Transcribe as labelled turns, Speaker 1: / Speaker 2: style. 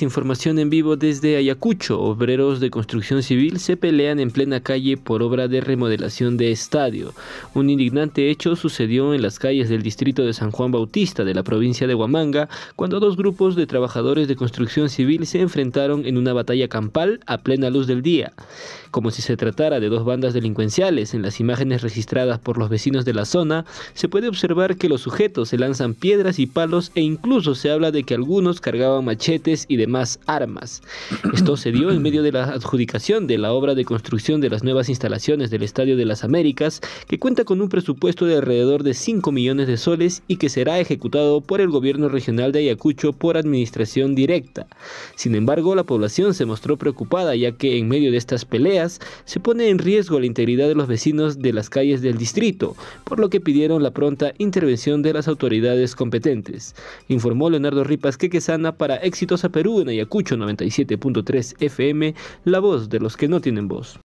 Speaker 1: Información en vivo desde Ayacucho. Obreros de construcción civil se pelean en plena calle por obra de remodelación de estadio. Un indignante hecho sucedió en las calles del distrito de San Juan Bautista de la provincia de Huamanga cuando dos grupos de trabajadores de construcción civil se enfrentaron en una batalla campal a plena luz del día, como si se tratara de dos bandas delincuenciales. En las imágenes registradas por los vecinos de la zona se puede observar que los sujetos se lanzan piedras y palos e incluso se habla de que algunos cargaban machetes y más armas. Esto se dio en medio de la adjudicación de la obra de construcción de las nuevas instalaciones del Estadio de las Américas, que cuenta con un presupuesto de alrededor de 5 millones de soles y que será ejecutado por el gobierno regional de Ayacucho por administración directa. Sin embargo, la población se mostró preocupada ya que en medio de estas peleas se pone en riesgo la integridad de los vecinos de las calles del distrito, por lo que pidieron la pronta intervención de las autoridades competentes. Informó Leonardo Ripas Quequesana para a Perú en Ayacucho 97.3 FM, la voz de los que no tienen voz.